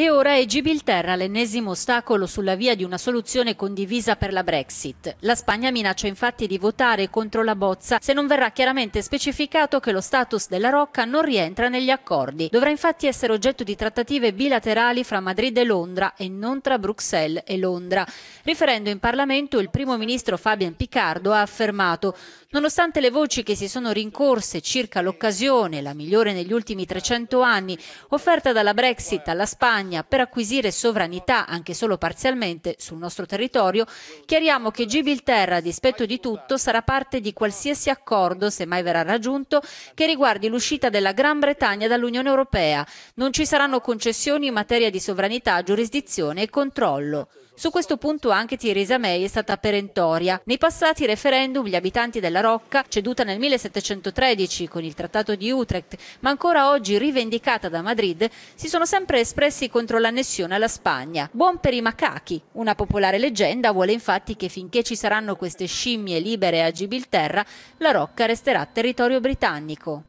E ora è Gibilterra l'ennesimo ostacolo sulla via di una soluzione condivisa per la Brexit. La Spagna minaccia infatti di votare contro la bozza se non verrà chiaramente specificato che lo status della Rocca non rientra negli accordi. Dovrà infatti essere oggetto di trattative bilaterali fra Madrid e Londra e non tra Bruxelles e Londra. Riferendo in Parlamento il primo ministro Fabian Picardo ha affermato Nonostante le voci che si sono rincorse circa l'occasione, la migliore negli ultimi 300 anni, offerta dalla Brexit alla Spagna, Spagna per acquisire sovranità anche solo parzialmente sul nostro territorio, chiariamo che Gibilterra, a dispetto di tutto, sarà parte di qualsiasi accordo, se mai verrà raggiunto, che riguardi l'uscita della Gran Bretagna dall'Unione Europea. Non ci saranno concessioni in materia di sovranità, giurisdizione e controllo. Su questo punto anche Theresa May è stata perentoria. Nei passati referendum gli abitanti della Rocca, ceduta nel 1713 con il Trattato di Utrecht, ma ancora oggi rivendicata da Madrid, si sono sempre espressi contro l'annessione alla Spagna. Buon per i macachi. Una popolare leggenda vuole infatti che finché ci saranno queste scimmie libere a Gibilterra, la Rocca resterà territorio britannico.